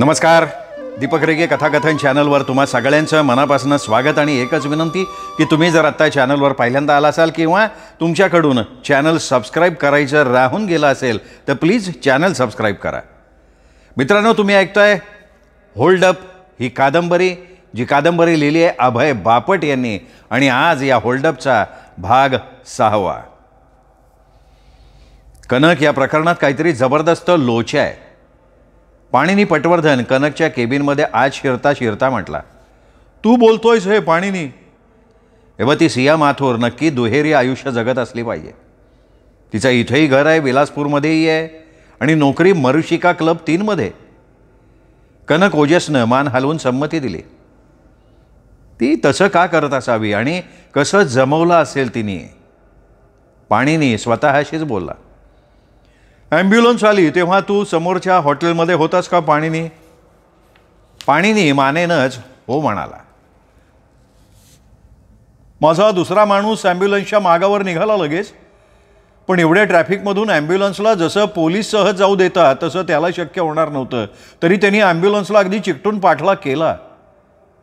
नमस्कार दीपक रेगे कथाकथन चॅनलवर तुम्हा सगळ्यांचं मनापासून स्वागत आणि एकच विनंती की तुम्ही जर आत्ता चॅनलवर पहिल्यांदा आला असाल किंवा तुमच्याकडून चॅनल सबस्क्राईब करायचं राहून गेलं असेल तर प्लीज चॅनल सबस्क्राईब करा मित्रांनो तुम्ही ऐकताय होल्ड अप ही कादंबरी जी कादंबरी लिहिली आहे अभय बापट यांनी आणि आज या होल्डअपचा भाग सहावा कनक या प्रकरणात काहीतरी जबरदस्त लोचे आहे पाणीनी पटवर्धन कनकच्या केबिनमध्ये आज शिरता शिरता म्हटला तू बोलतोयस हे पाणीनी एव्हा ती सिया माथोर नक्की दुहेरी आयुष्य जगत असली पाहिजे तिचं इथंही घर आहे विलासपूरमध्येही आहे आणि नोकरी मरुशिका क्लब तीनमध्ये कनक ओजसनं मान हलवून संमती दिली ती तसं का करत असावी आणि कसं जमवलं असेल तिने पाणीनी स्वतःशीच बोलला ॲम्ब्युलन्स आली तेव्हा तू समोरच्या हॉटेलमध्ये होतास का पाणीनी पाणीनी मानेनच हो म्हणाला माझा दुसरा माणूस ॲम्ब्युलन्सच्या मागावर निघाला लगेच पण एवढ्या ट्रॅफिकमधून ॲम्ब्युलन्सला जसं पोलीस सहज जाऊ देतात तसं त्याला शक्य होणार नव्हतं तरी त्यांनी ॲम्ब्युलन्सला अगदी चिकटून पाठलाग केला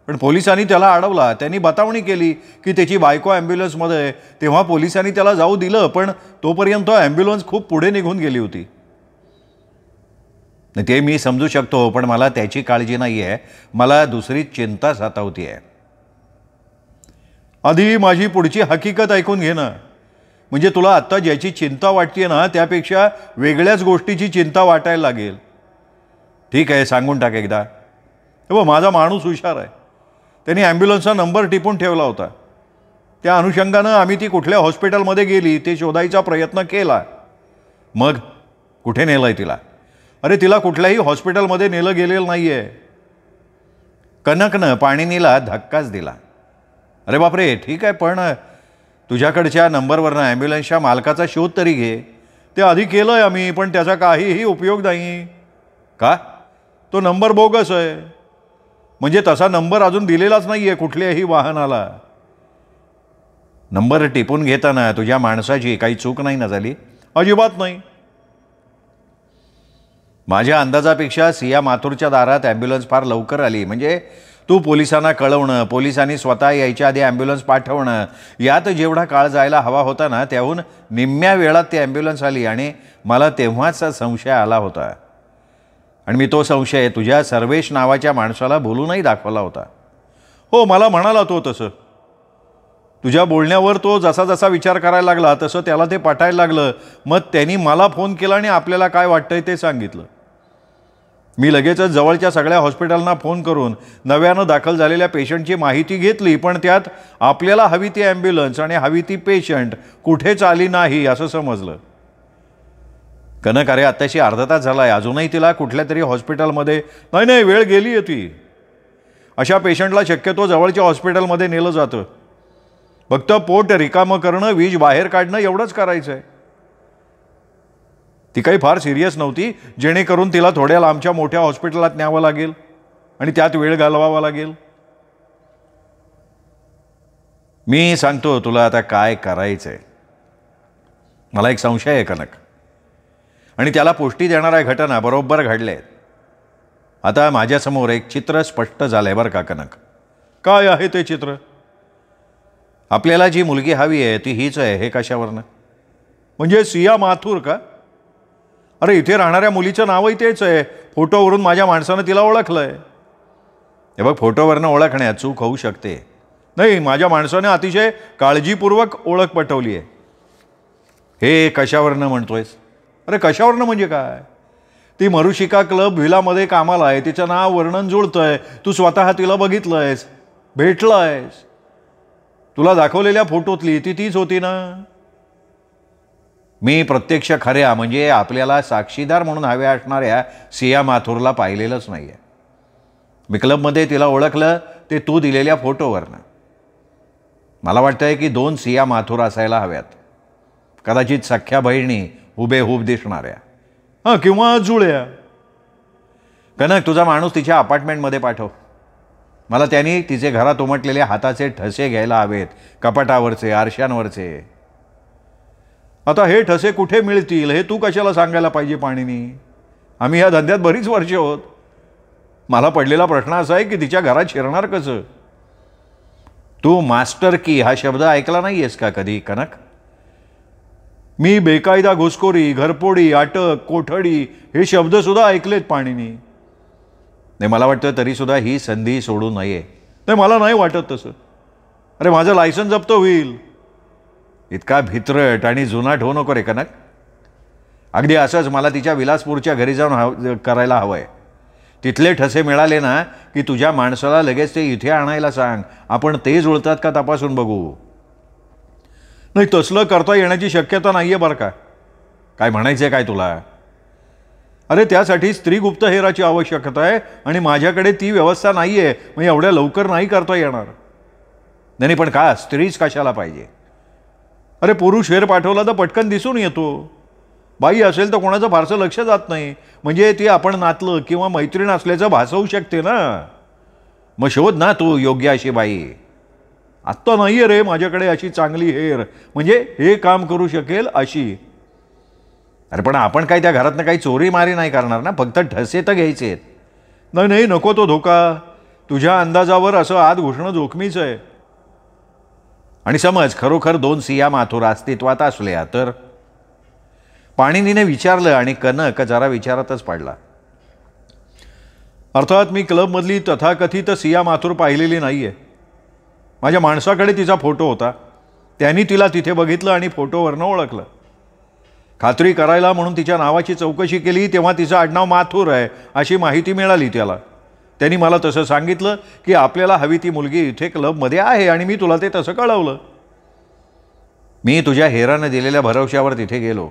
पण पोलिसांनी त्याला अडवला त्यांनी बतावणी केली की त्याची बायको ॲम्ब्युलन्समध्ये तेव्हा पोलिसांनी त्याला जाऊ दिलं पण तोपर्यंत तो ॲम्ब्युलन्स खूप पुढे निघून गेली होती ते मी समजू शकतो पण मला त्याची काळजी नाही आहे मला दुसरी चिंता सातावती आहे आधी माझी पुढची हकीकत ऐकून घेणं म्हणजे तुला आत्ता ज्याची चिंता वाटते ना त्यापेक्षा वेगळ्याच गोष्टीची चिंता वाटायला लागेल ठीक आहे सांगून टाक एकदा हे हो, माझा माणूस हुशार आहे त्यांनी ॲम्ब्युलन्सचा नंबर टिपून ठेवला होता त्या अनुषंगानं आम्ही ती कुठल्या हॉस्पिटलमध्ये गेली ते शोधायचा प्रयत्न केला मग कुठे नेलं आहे तिला अरे तिला कुठल्याही हॉस्पिटलमध्ये नेलं गेलेलं नाही आहे कनकनं पाणीनीला धक्काच दिला अरे बापरे ठीक आहे पण तुझ्याकडच्या नंबरवरनं ॲम्ब्युलन्सच्या मालकाचा शोध तरी घे ते आधी केलं आहे आम्ही पण त्याचा काहीही उपयोग नाही का तो नंबर बोगस आहे म्हणजे तसा नंबर अजून दिलेलाच नाही आहे कुठल्याही वाहनाला नंबर टिपून घेताना तुझ्या माणसाची काही चूक नाही ना झाली अजिबात नाही माझ्या अंदाजापेक्षा सिया माथूरच्या दारात ॲम्ब्युलन्स फार लवकर आली म्हणजे तू पोलिसांना कळवणं पोलिसांनी स्वतः यायच्या आधी ॲम्ब्युलन्स पाठवणं यात जेवढा काळ जायला हवा होता ना त्याहून निम्म्या वेळात ती ॲम्ब्युलन्स आली आणि मला तेव्हाच संशय आला होता आणि मी तो संशय तुझ्या सर्वेश नावाच्या माणसाला बोलूनही दाखवला होता हो मला म्हणाला तो तसं तुझ्या बोलण्यावर तो जसा जसा विचार करायला लागला तसं त्याला ते पाठायला लागलं मग त्यांनी मला फोन केला आणि आपल्याला काय वाटतंय ते सांगितलं मी लगेचच जवळच्या सगळ्या हॉस्पिटलना फोन करून नव्यानं दाखल झालेल्या पेशंटची माहिती घेतली पण त्यात आपल्याला हवी ती ॲम्ब्युलन्स आणि हवी ती पेशंट कुठेच आली नाही असं समजलं कनक अरे आत्ताशी अर्धा तास झाला आहे अजूनही तिला कुठल्या तरी हॉस्पिटलमध्ये नाही नाही वेळ गेली आहे ती अशा पेशंटला शक्यतो जवळच्या हॉस्पिटलमध्ये नेलं जातं फक्त पोट रिकामं करणं वीज बाहेर काढणं एवढंच करायचं आहे ती काही फार सिरियस नव्हती जेणेकरून तिला थोड्या लांबच्या मोठ्या हॉस्पिटलात न्यावं लागेल आणि त्यात वेळ घालवावा लागेल मी सांगतो तुला आता काय करायचं आहे मला एक संशय आहे कनक आणि त्याला पुष्टी देणाऱ्या घटना बरोबर घडल्या आहेत आता माझ्यासमोर एक चित्र स्पष्ट झालं आहे बरं का कनक काय आहे ते चित्र आपल्याला जी मुलगी हवी आहे ती हीच आहे हे कशावरनं म्हणजे सिया माथूर का अरे इथे राहणाऱ्या मुलीचं नावही तेच आहे फोटोवरून माझ्या माणसानं तिला ओळखलं आहे हे बघ फोटोवरनं ओळखण्यात चूक होऊ शकते नाही माझ्या माणसाने अतिशय काळजीपूर्वक ओळख पटवली आहे हे कशावरनं म्हणतोयस अरे कशावरनं म्हणजे काय ती मरुशिका क्लब व्हिलामध्ये कामाला आहे तिचं नाव वर्णन जुळतंय तू स्वतः तिला बघितलं आहेस भेटलं आहेस तुला दाखवलेल्या फोटोतली ती तीच होती ना मी प्रत्यक्ष खऱ्या म्हणजे आपल्याला साक्षीदार म्हणून हव्या असणाऱ्या सिया माथुरला पाहिलेलंच नाही आहे मी क्लबमध्ये तिला ओळखलं ते तू दिलेल्या फोटोवरनं मला वाटतंय की दोन सिया माथुर असायला हव्यात कदाचित सख्या बहिणी हुबेहूब दिसणाऱ्या हां किंवा जुळ्या कनक तुझा माणूस तिच्या अपार्टमेंटमध्ये पाठव मला त्यांनी तिचे घरात उमटलेले हाताचे ठसे घ्यायला हवेत कपाटावरचे आरशांवरचे आता हे ठसे कुठे मिळतील हे तू कशाला सांगायला पाहिजे पाणीनी आम्ही ह्या धंद्यात बरीच वर्षे आहोत मला पडलेला प्रश्न असा आहे की तिच्या घरात शिरणार कसं तू मास्टर की हा शब्द ऐकला नाही आहेस का कधी कनक मी बेकायदा घुसखोरी घरपोडी आटक कोठडी हे शब्दसुद्धा ऐकलेत पाणीनी नाही मला वाटतं तरीसुद्धा ही संधी सोडू नये नाही मला नाही वाटत तसं अरे माझं लायसन जप्त होईल इतका भित्रट आणि जुनाट होऊ नको रे कनक अगदी असंच मला तिच्या विलासपूरच्या घरी जाऊन हव करायला हवं आहे तिथले ठसे मिळाले ना की तुझ्या माणसाला लगेच ते इथे आणायला सांग आपण ते जुळतात का तपासून बघू नाही तसलं करता येण्याची शक्यता नाही आहे बरं का काय म्हणायचं आहे काय तुला अरे त्यासाठी स्त्री गुप्तहेराची आवश्यकता आहे आणि माझ्याकडे ती व्यवस्था नाही आहे मग एवढ्या लवकर नाही करता येणार नाही पण का स्त्रीच कशाला पाहिजे अरे पुरुष हेर पाठवला तर पटकन दिसून येतो बाई असेल तर कोणाचं फारसं लक्ष जात नाही म्हणजे ती आपण नातलं किंवा मैत्रीण असल्याचं भासवू शकते ना मग शोध ना तू योग्य अशी बाई आत्ता नाही आहे रे माझ्याकडे अशी चांगली हेर म्हणजे हे काम करू शकेल अशी अरे पण आपण काय त्या घरातनं काही चोरी मारी नाही करणार ना फक्त ठसे तर घ्यायचे आहेत नाही नाही नको तो धोका तुझ्या अंदाजावर असं आत घुसणं जोखमीच आहे आणि समज खरोखर दोन सिया माथुर अस्तित्वात असल्या तर पाणिनीने विचारलं आणि कनक जरा विचारातच पाडला अर्थात मी क्लबमधली तथाकथित सिया माथूर पाहिलेली नाही आहे माझ्या माणसाकडे तिचा फोटो होता त्यांनी तिला तिथे बघितलं आणि फोटोवरनं ओळखलं खात्री करायला म्हणून तिच्या नावाची चौकशी केली तेव्हा तिचं आडनाव माथूर आहे अशी माहिती मिळाली त्याला त्यांनी मला तसं सांगितलं की आपल्याला हवी ती मुलगी इथे क्लबमध्ये आहे आणि मी तुला ते तसं कळवलं मी तुझ्या हेरानं दिलेल्या भरवशावर तिथे गेलो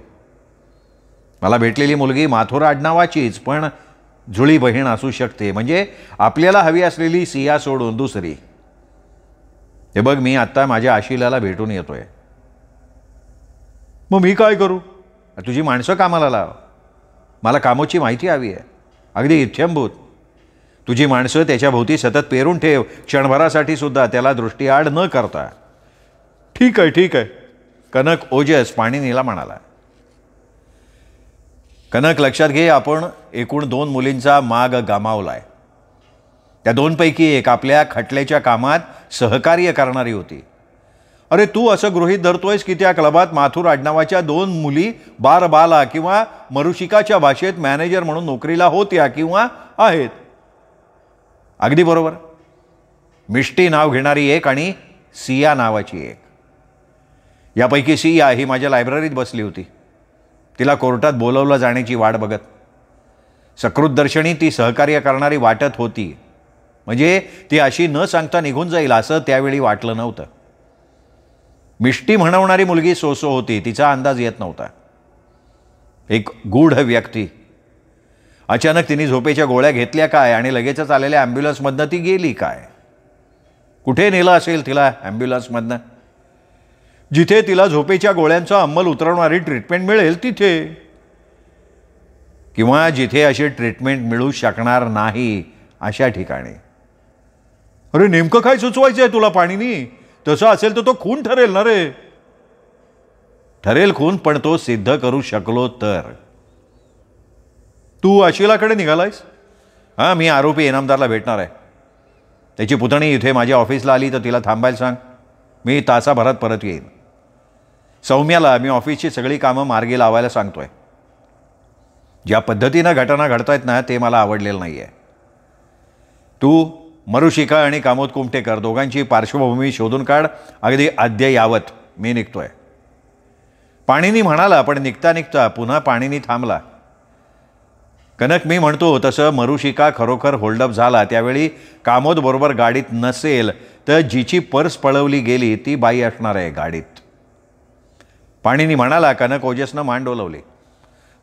मला भेटलेली मुलगी माथुरा आडनावाचीच पण जुळी बहीण असू शकते म्हणजे आपल्याला हवी असलेली सिया सोडून दुसरी हे बघ मी आत्ता माझ्या आशिलाला भेटून येतो आहे मग मी काय करू तुझी माणसं कामाला लाव मला कामाची माहिती हवी आहे अगदी इच्छंभूत तुझी माणसं त्याच्याभोवती सतत पेरून ठेव क्षणभरासाठी सुद्धा त्याला दृष्टीआड न करता ठीक आहे ठीक आहे कनक ओजस पाणीनीला म्हणाला कनक लक्षात घे आपण एकूण दोन मुलींचा माग गमावला आहे त्या दोनपैकी एक आपल्या खटल्याच्या कामात सहकार्य करणारी होती अरे तू असं गृहीत धरतोयस की त्या क्लबात माथूर आडनावाच्या दोन मुली बारबाला किंवा मरुषिकाच्या भाषेत मॅनेजर म्हणून नोकरीला होत्या किंवा आहेत अगदी बरोबर मिष्टी नाव घेणारी एक आणि सिया नावाची एक यापैकी सिया ही माझ्या लायब्ररीत बसली होती तिला कोर्टात बोलवलं जाण्याची वाट बघत सकृत दर्शनी ती सहकार्य करणारी वाटत होती म्हणजे ती अशी न सांगता निघून जाईल असं त्यावेळी वाटलं नव्हतं मिष्टी म्हणवणारी मुलगी सोसो होती तिचा अंदाज येत नव्हता एक गूढ व्यक्ती अचानक तिने झोपेच्या गोळ्या घेतल्या काय आणि लगेचच आलेल्या ॲम्ब्युलन्समधनं ती गेली काय कुठे नेलं असेल तिला ॲम्ब्युलन्समधनं जिथे तिला झोपेच्या गोळ्यांचा अंमल उतरवणारी ट्रीटमेंट मिळेल तिथे किंवा जिथे अशी ट्रीटमेंट मिळू शकणार नाही अशा ठिकाणी अरे नेमकं काय सुचवायचं आहे तुला पाणीनी तसं असेल तर तो खून ठरेल ना रे ठरेल खून पण तो सिद्ध करू शकलो तर तू आशिलाकडे निघालायस हां मी आरोपी इनामदारला भेटणार आहे त्याची पुतणी इथे माझ्या ऑफिसला आली तर तिला थांबायला सांग मी तासाभरात परत येईन सौम्याला मी ऑफिसची सगळी कामं मार्गी लावायला सांगतोय ज्या पद्धतीनं घटना घडतायत ना ते मला आवडलेलं नाही आहे तू मरुशिका आणि कामोद कुमटेकर दोघांची पार्श्वभूमी शोधून काढ अगदी अद्ययावत मी निघतोय पाणीनी म्हणाला पण निघता निघता पुन्हा पाणीनी थांबला कनक मी म्हणतो तसं मरुशिका खरोखर होल्डअप झाला त्यावेळी बरोबर गाडीत नसेल तर जिची पर्स पळवली गेली ती बाई असणार आहे गाडीत पाणीनी म्हणाला कनक ओजसनं मान डोलवली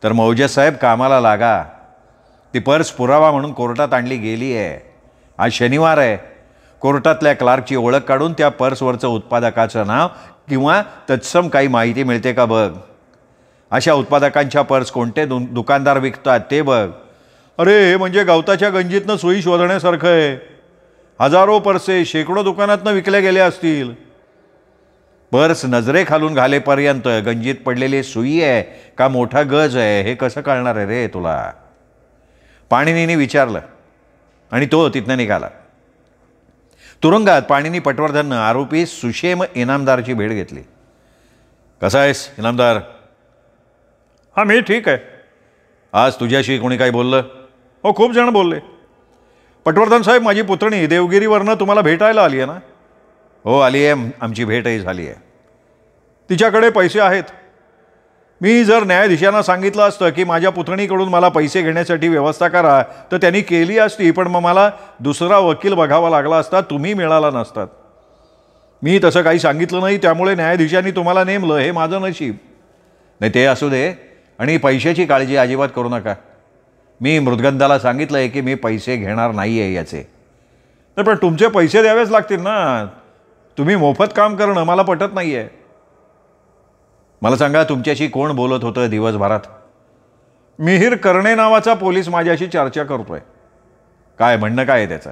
तर मग साहेब कामाला लागा ती पर्स पुरावा म्हणून कोर्टात आणली गेली आहे आज शनिवार आहे कोर्टातल्या क्लार्कची ओळख काढून त्या पर्सवरचं उत्पादकाचं नाव किंवा तत्सम काही माहिती मिळते का बघ अशा उत्पादकांच्या पर्स कोणते दु दुकानदार विकतात ते बघ अरे हे म्हणजे गवताच्या गंजीतनं सोयी शोधण्यासारखं आहे हजारो पर्से शेकडो दुकानातनं विकले गेले असतील पर्स नजरेखालून घालेपर्यंत गंजीत पडलेली सुई आहे का मोठा गज आहे हे कसं कळणार आहे रे तुला पाणिनीने विचारलं आणि तो तिथनं निघाला तुरुंगात पाणीनी पटवर्धननं आरोपी सुशेम इनामदारची भेट घेतली कसा आहेस इनामदार हां मी ठीक आहे आज तुझ्याशी कोणी काही बोललं हो खूप जण बोलले पटवर्धन साहेब माझी पुतणी देवगिरीवरनं तुम्हाला भेटायला आली आहे ना हो आली आहे आमची भेटही झाली आहे तिच्याकडे पैसे आहेत मी जर न्यायाधीशांना सांगितलं असतं की माझ्या पुतणीकडून मला पैसे घेण्यासाठी व्यवस्था करा तर त्यांनी केली असती पण मग मला दुसरा वकील बघावा लागला असता तुम्ही मिळाला नसतात मी तसं काही सांगितलं नाही त्यामुळे न्यायाधीशांनी तुम्हाला नेमलं हे माझं नशीब नाही ते असू दे आणि पैशाची काळजी अजिबात करू नका मी मृदगंधाला सांगितलं आहे की मी पैसे घेणार नाही आहे याचे तर पण तुमचे पैसे द्यावेच लागतील ना तुम्ही मोफत काम करणं मला पटत नाही आहे मला सांगा तुमच्याशी कोण बोलत होतं दिवसभरात मिहीर कर्णे नावाचा पोलीस माझ्याशी चर्चा करतोय काय म्हणणं काय आहे त्याचं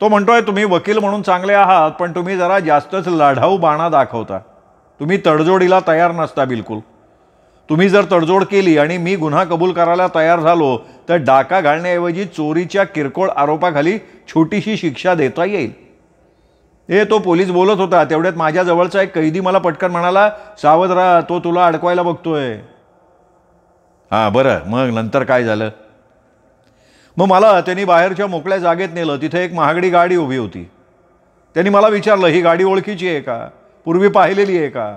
तो म्हणतोय तुम्ही वकील म्हणून चांगले आहात पण तुम्ही जरा जास्तच लाढाऊ बाणा दाखवता तुम्ही तडजोडीला तयार नसता बिलकुल तुम्ही जर तडजोड केली आणि मी गुन्हा कबूल करायला तयार झालो तर डाका घालण्याऐवजी चोरीच्या किरकोळ आरोपाखाली छोटीशी शिक्षा देता येईल ए तो पोलीस बोलत होता तेवढ्यात माझ्या जवळचा एक कैदी मला पटकन म्हणाला सावध राहा तो तुला अडकवायला बघतोय हां बरं मग नंतर काय झालं मग मला त्यांनी बाहेरच्या मोकळ्या जागेत नेलं तिथे एक महागडी गाडी उभी होती त्यांनी मला विचारलं ही गाडी ओळखीची आहे का पूर्वी पाहिलेली आहे का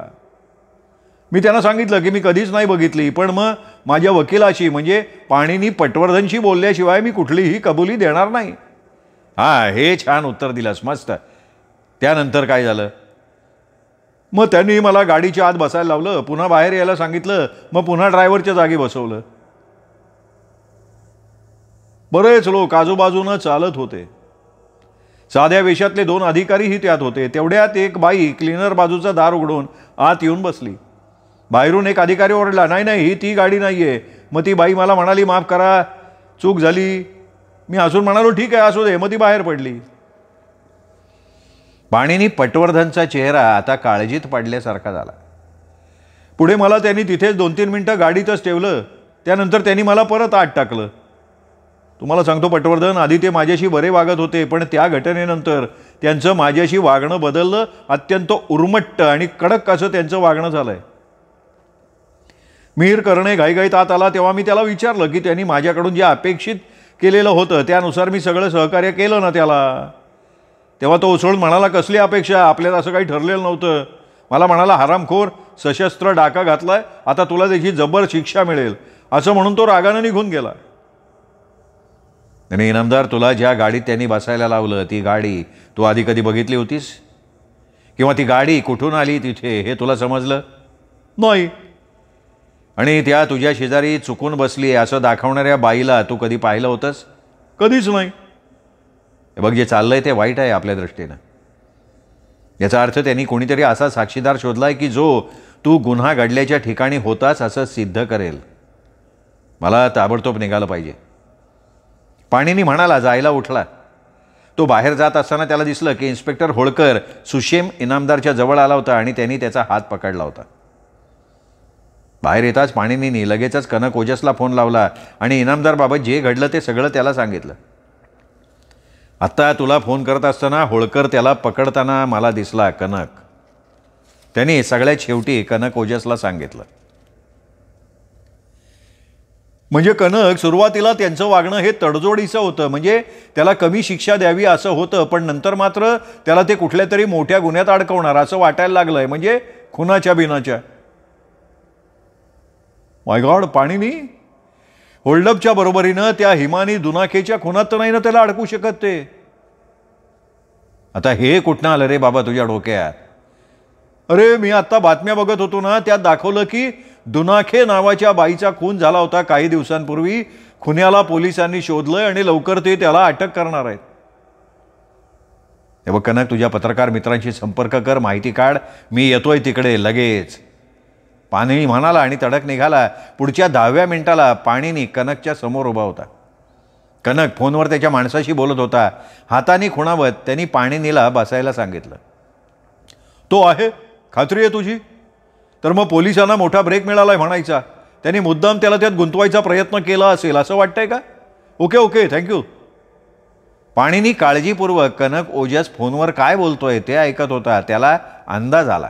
मी त्यांना सांगितलं की मी कधीच नाही बघितली पण मग माझ्या वकिलाशी म्हणजे पाणीनी पटवर्धनशी बोलल्याशिवाय मी कुठलीही कबुली देणार नाही हां हे छान उत्तर दिलंस मस्त त्यानंतर काय झालं मग त्यांनी मला गाडीच्या आत बसायला लावलं पुन्हा बाहेर यायला सांगितलं मग पुन्हा ड्रायव्हरच्या जागी बसवलं बरेच लोक आजूबाजूनं चालत होते साध्या वेशातले दोन अधिकारीही त्यात होते तेवढ्यात एक बाई क्लिनर बाजूचा दार उघडून आत येऊन बसली बाहेरून एक अधिकारी ओरडला नाही नाही ही ती गाडी नाही आहे मग ती बाई मला म्हणाली माफ करा चूक झाली मी हसून म्हणालो ठीक आहे असू दे मग ती बाहेर पडली पाणीनी पटवर्धनचा चेहरा आता काळजीत पाडल्यासारखा झाला पुढे मला त्यांनी तिथेच दोन तीन मिनटं गाडीतच ठेवलं त्यानंतर त्यांनी मला परत आत टाकलं तुम्हाला सांगतो पटवर्धन आधी ते माझ्याशी बरे वागत होते पण त्या घटनेनंतर त्यांचं माझ्याशी वागणं बदललं अत्यंत उर्मट्ट आणि कडक असं त्यांचं वागणं झालं आहे मिहीर करणे घाईघाईत आत आला तेव्हा मी त्याला विचारलं की त्यांनी माझ्याकडून जे अपेक्षित केलेलं होतं त्यानुसार मी सगळं सहकार्य केलं ना त्याला तेव्हा तो उसळून म्हणाला कसली अपेक्षा आपल्याला असं काही ठरलेलं नव्हतं मला म्हणाला हरामखोर सशस्त्र डाका घातलाय आता तुला त्याची जबर शिक्षा मिळेल असं म्हणून तो रागानं निघून गेला आणि इनामदार तुला ज्या गाडीत त्यांनी बसायला लावलं ती गाडी तू आधी कधी बघितली होतीस किंवा ती गाडी कुठून आली तिथे हे तुला समजलं नाही आणि त्या तुझ्या शेजारी चुकून बसली असं दाखवणाऱ्या बाईला तू कधी पाहिलं होतंस कधीच नाही बघ जे चाललं आहे ते वाईट आहे आपल्या दृष्टीनं याचा अर्थ त्यांनी कोणीतरी असा साक्षीदार शोधला आहे की जो तू गुन्हा घडल्याच्या ठिकाणी होताच असं सिद्ध करेल मला ताबडतोब निघालं पाहिजे पाणीनी म्हणाला जायला उठला तो बाहेर जात असताना त्याला दिसलं की इन्स्पेक्टर होळकर सुशेम इनामदारच्या जवळ आला होता आणि त्यांनी त्याचा हात पकडला होता बाहेर येताच पाणीनी लगेचच कनक ओजसला फोन लावला आणि इनामदारबाबत जे घडलं ते सगळं त्याला सांगितलं आत्ता तुला फोन करत असताना होळकर त्याला पकडताना मला दिसला कनक त्याने सगळ्यात शेवटी कनक ओजसला सांगितलं म्हणजे कनक सुरुवातीला त्यांचं वागणं हे तडजोडीचं होतं म्हणजे त्याला कमी शिक्षा द्यावी असं होतं पण नंतर मात्र त्याला ते कुठल्या तरी मोठ्या गुन्ह्यात अडकवणार असं वाटायला लागलंय म्हणजे खुनाच्या बिनाच्या माय गॉड पाणीनी होल्डअपच्या बरोबरीनं त्या हिमानी दुनाखेच्या खुनात तर नाही ना त्याला अडकू शकत ते आता हे कुठनं आलं रे बाबा तुझ्या डोक्यात अरे मी आत्ता बातम्या बघत होतो ना त्यात दाखवलं की दुनाखे नावाच्या बाईचा खून झाला होता काही दिवसांपूर्वी खुन्याला पोलिसांनी शोधलंय आणि लवकर ते त्याला अटक करणार आहेत तेव्हा कनक तुझ्या पत्रकार मित्रांशी संपर्क कर माहिती काढ मी येतोय तिकडे लगेच पाणी म्हणाला आणि तडक निघाला पुढच्या दहाव्या मिनिटाला पाणीनी कनकच्या समोर उभा होता कनक फोनवर त्याच्या माणसाशी बोलत होता हाताने खुणावत त्यांनी पाणीनीला बसायला सांगितलं तो आहे खात्री आहे तुझी तर मग पोलिसांना मोठा ब्रेक मिळाला आहे म्हणायचा त्यांनी मुद्दाम त्याला त्यात गुंतवायचा प्रयत्न केला असेल असं वाटतंय का ओके ओके थँक्यू पाणीनी काळजीपूर्वक कनक ओजस फोनवर काय बोलतोय ते ऐकत होता त्याला अंदाज आला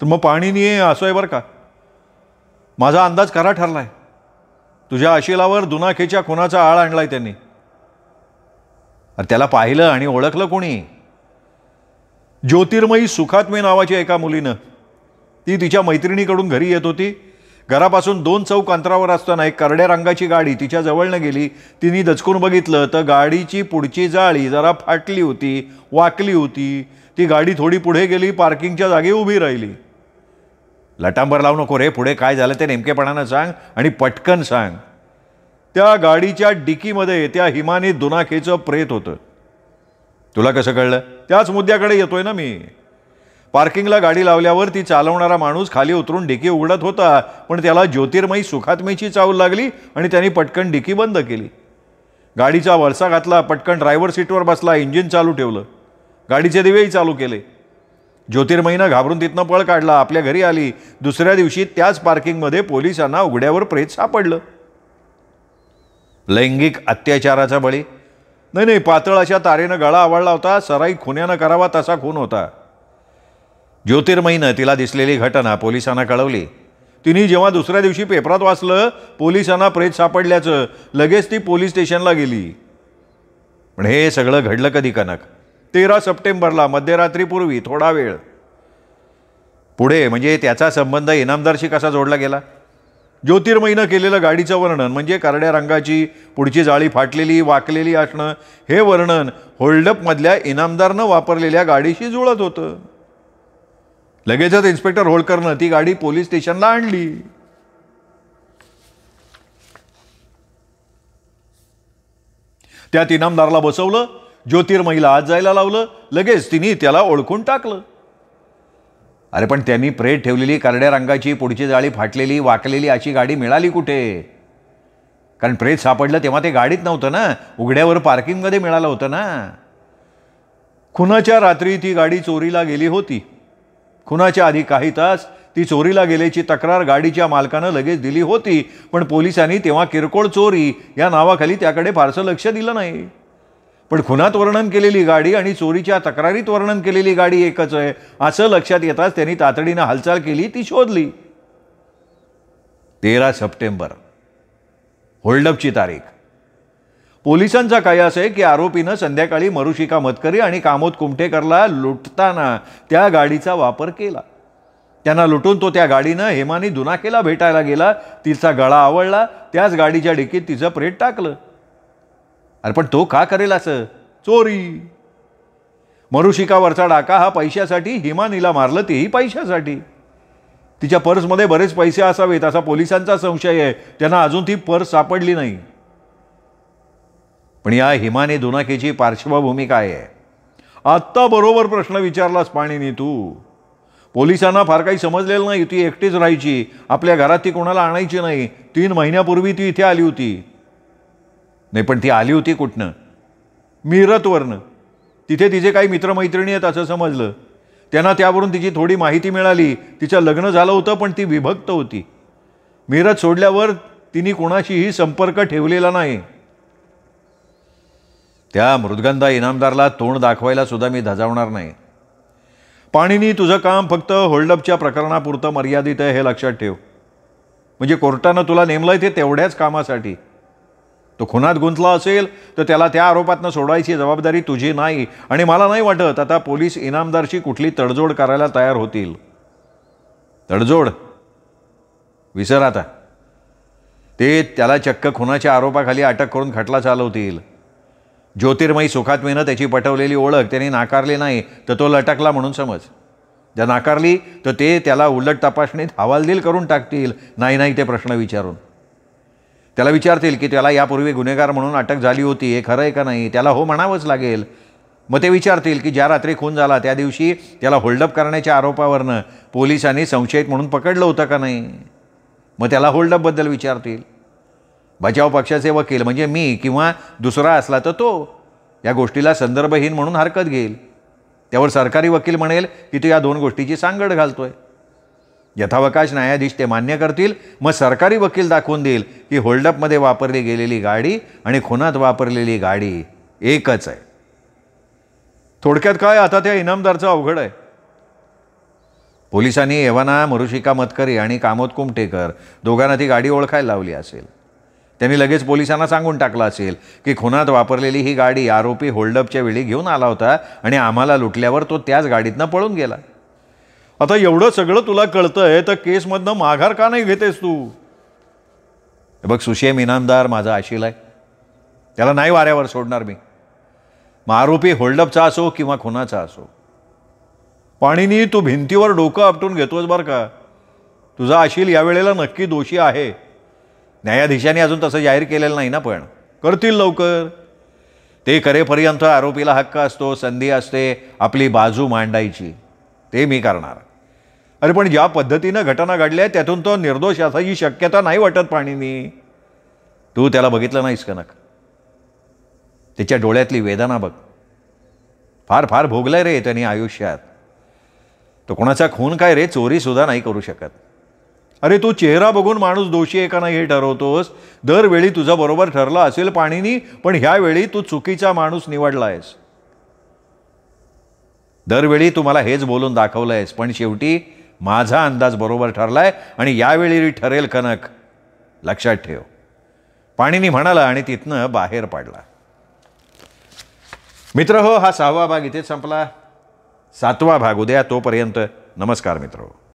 तर मग पाणीनी असं आहे बरं का माझा अंदाज करा ठरला आहे तुझ्या आशिलावर दुनाखेच्या खुनाचा आळ आणला आहे त्यांनी अरे त्याला पाहिलं आणि ओळखलं कोणी ज्योतिर्मयी सुखात्मे नावाची एका मुलीनं ती तिच्या मैत्रिणीकडून घरी येत होती घरापासून दोन चौक अंतरावर असताना एक करड्या रंगाची गाडी तिच्या जवळनं गेली तिने दचकून बघितलं तर गाडीची पुढची जाळी जरा फाटली होती वाकली होती ती गाडी थोडी पुढे गेली पार्किंगच्या जागी उभी राहिली लटांबर लावू नको रे पुढे काय झालं ते नेमकेपणानं सांग आणि पटकन सांग त्या गाडीच्या डिकीमध्ये त्या हिमानी दुनाखेचं प्रेत होतं तुला कसं कळलं त्याच मुद्द्याकडे येतोय ना मी पार्किंगला गाडी लावल्यावर ती चालवणारा माणूस खाली उतरून डिकी उघडत होता पण त्याला ज्योतिर्मयी सुखात्मयीची चावूल लागली आणि त्यांनी पटकन डिकी बंद केली गाडीचा वळसा घातला पटकन ड्रायव्हर सीटवर बसला इंजिन चालू ठेवलं गाडीचे दिवेही चालू केले ज्योतिर्मयीनं घाबरून तिथनं पळ काढला आपल्या घरी आली दुसऱ्या दिवशी त्याच पार्किंगमध्ये पोलिसांना उघड्यावर प्रेत सापडलं लैंगिक अत्याचाराचा बळी नाही नाही पातळ अशा तारेनं गळा आवडला होता सराई खुन्यानं करावा तसा खून होता ज्योतिर्मयीनं तिला दिसलेली घटना पोलिसांना कळवली तिने जेव्हा दुसऱ्या दिवशी पेपरात वाचलं पोलिसांना प्रेत सापडल्याचं लगेच ती पोलीस स्टेशनला गेली पण हे सगळं घडलं कधी कनक तेरा सप्टेंबरला मध्यरात्रीपूर्वी थोडा वेळ पुढे म्हणजे त्याचा संबंध इनामदारशी कसा जोडला गेला ज्योतिर्मयीनं केलेलं गाडीचं वर्णन म्हणजे करड्या रंगाची पुढची जाळी फाटलेली वाकलेली असणं हे वर्णन होल्डअपमधल्या इनामदारनं वापरलेल्या गाडीशी जुळत होतं लगेचच इन्स्पेक्टर होळकरनं ती गाडी पोलीस स्टेशनला आणली त्यात इनामदारला बसवलं ज्योतिर्मयीला आत जायला लावलं लगेच तिने त्याला ओळखून टाकलं अरे पण त्यांनी प्रेत ठेवलेली करड्या रंगाची पुढची जाळी फाटलेली वाकलेली अशी गाडी मिळाली कुठे कारण प्रेत सापडलं तेव्हा ते गाडीत नव्हतं ना उघड्यावर पार्किंगमध्ये मिळालं होतं ना खुनाच्या रात्री ती गाडी चोरीला गेली होती खुनाच्या आधी काही तास ती चोरीला गेल्याची तक्रार गाडीच्या मालकानं लगेच दिली होती पण पोलिसांनी तेव्हा किरकोळ चोरी या नावाखाली त्याकडे फारसं लक्ष दिलं नाही पण खुनात वर्णन केलेली गाडी आणि चोरीच्या तक्रारीत वर्णन केलेली गाडी एकच आहे असं लक्षात येताच त्यांनी तातडीनं हालचाल केली ती शोधली तेरा सप्टेंबर होल्डअपची तारीख पोलिसांचा असं आहे की आरोपीनं संध्याकाळी मरुशिका मतकरी आणि कामोद कुमठेकरला लुटताना त्या गाडीचा वापर केला त्यांना लुटून तो त्या गाडीनं हेमानी दुनाकेला भेटायला गेला तिचा गळा आवडला त्याच गाडीच्या डिकीत तिचं प्रेत टाकलं अरे पण तो का करेल असं चोरी मरुषिकावरचा डाका हा पैशासाठी हिमानीला मारलं तेही पैशासाठी तिच्या पर्समध्ये बरेच पैसे असावेत असा पोलिसांचा संशय आहे त्यांना अजून ती पर्स सापडली नाही पण या हिमाने दुनाकेची पार्श्वभूमी काय आहे आत्ता बरोबर प्रश्न विचारलास पाणीनी तू पोलिसांना फार काही समजलेलं नाही ती एकटीच राहायची आपल्या घरात ती कोणाला आणायची नाही तीन महिन्यापूर्वी ती इथे आली होती नाही पण ती आली होती कुठनं मिरतवरनं तिथे तिचे काही मित्रमैत्रिणी आहेत असं समजलं त्यांना त्यावरून तिची थोडी माहिती मिळाली तिचं लग्न झालं होतं पण ती विभक्त होती मिरत सोडल्यावर तिने कोणाशीही संपर्क ठेवलेला नाही त्या मृदगंधा इनामदारला तोंड दाखवायला सुद्धा मी धजावणार नाही पाणीनी तुझं काम फक्त होल्डअपच्या प्रकरणापुरतं मर्यादित आहे हे लक्षात ठेव म्हणजे कोर्टानं तुला नेमलं आहे ते तेवढ्याच कामासाठी तो खुनात गुंतला असेल तर त्याला त्या आरोपातनं सोडायची जबाबदारी तुझी नाही आणि मला नाही वाटत आता पोलीस इनामदारशी कुठली तडजोड करायला तयार होतील तडजोड विसर आता ते त्याला चक्क खुनाच्या आरोपाखाली अटक करून खटला चालवतील ज्योतिर्मयी सुखात्मीनं त्याची पटवलेली ओळख त्याने नाकारली नाही तर तो लटकला म्हणून समज ज्या नाकारली तर ते त्याला उलट तपासणीत हवालदिल करून टाकतील नाही नाही ते प्रश्न विचारून त्याला विचारतील की त्याला यापूर्वी गुन्हेगार म्हणून अटक झाली होती हे खरं आहे का नाही त्याला हो म्हणावंच लागेल मग ते विचारतील की ज्या रात्री खून झाला त्या दिवशी त्याला होल्डअप करण्याच्या आरोपावरनं पोलिसांनी संशयित म्हणून पकडलं होतं का नाही मग त्याला होल्डअपबद्दल विचारतील बचाव पक्षाचे वकील म्हणजे मी किंवा दुसरा असला तर तो या गोष्टीला संदर्भहीन म्हणून हरकत घेईल त्यावर सरकारी वकील म्हणेल की तो या दोन गोष्टीची सांगड घालतोय यथावकाश न्यायाधीश ते मान्य करतील मग सरकारी वकील दाखवून देईल की होल्डअपमध्ये वापरली गेलेली गाडी आणि खुनात वापरलेली गाडी एकच आहे थोडक्यात काय आता त्या इनामदारचं अवघड आहे पोलिसांनी एवाना मरुषिका मतकरी आणि कामोद कुमटेकर दोघांना ती गाडी ओळखायला लावली असेल त्यांनी लगेच पोलिसांना सांगून टाकलं असेल की खुनात वापरलेली ही गाडी आरोपी होल्डअपच्या वेळी घेऊन आला होता आणि आम्हाला लुटल्यावर तो त्याच गाडीतनं पळून गेला आता एवढं सगळं तुला कळतंय तर केसमधनं माघार का नाही घेतेस तू बघ सुशेम इनामदार माझा आशील आहे त्याला नाही वाऱ्यावर सोडणार मी मग आरोपी होल्डअपचा असो किंवा खुनाचा असो पाणीनी तू भिंतीवर डोकं आपटून घेतोस बरं का तुझा आशिल यावेळेला नक्की दोषी आहे न्यायाधीशांनी अजून तसं जाहीर केलेलं नाही ना पण करतील लवकर ते करेपर्यंत आरोपीला हक्क असतो संधी असते आपली बाजू मांडायची ते मी करणार अरे पण ज्या पद्धतीनं घटना घडल्या त्यातून तो निर्दोष ही शक्यता नाही वाटत पाणीनी तू त्याला बघितलं नाहीस नक त्याच्या डोळ्यातली वेदना बघ फार फार भोगलाय रे त्यांनी आयुष्यात तो कोणाचा खून काय रे चोरीसुद्धा नाही करू शकत अरे तू चेहरा बघून माणूस दोषी आहे का नाही हे ठरवतोस दरवेळी तुझा बरोबर ठरला असेल पाणीनी पण ह्यावेळी तू चुकीचा माणूस निवडला आहेस दरवेळी तुम्हाला हेच बोलून दाखवलं आहेस पण शेवटी माझा अंदाज बरोबर ठरलाय आणि यावेळी ठरेल कनक लक्षात ठेव पाणीनी म्हणाला आणि तिथनं बाहेर पाडला मित्र हो हा सहावा भाग इथेच संपला सातवा भाग उद्या तोपर्यंत नमस्कार मित्र